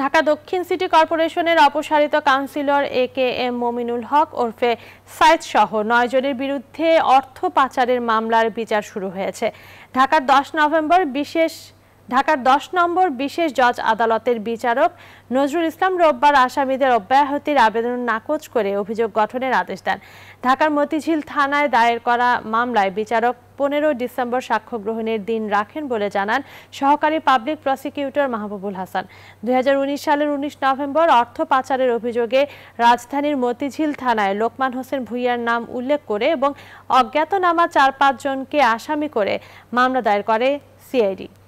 ঢাকা দক্ষিণ সিটি কর্পোরেশনের অপসারিত councillor A K M Mominul Haque ওরফে সাইদ সহ জনের বিরুদ্ধে অর্থ পাচারের মামলার বিচার শুরু হয়েছে ঢাকার দশ নভেম্বর বিশেষ ঢাকার দশ নম্বর বিশেষ জজ আদালতের বিচারক নজরুল ইসলাম রোববার আসামিদের অব্যাহতির আবেদন নাকচ করে অভিযোগ গঠনের আদেশ দেন ঢাকার মতিঝিল থানায় দায়ের করা মামলায় বিচারক পনেরো ডিসেম্বর সাক্ষ্য গ্রহণের দিন রাখেন বলে জানান সহকারী পাবলিক প্রসিকিউটর মাহবুবুল হাসান দুই সালের ১৯ নভেম্বর অর্থ পাচারের অভিযোগে রাজধানীর মতিঝিল থানায় লোকমান হোসেন ভুইয়ার নাম উল্লেখ করে এবং অজ্ঞাতনামা চার পাঁচজনকে আসামি করে মামলা দায়ের করে সিআইডি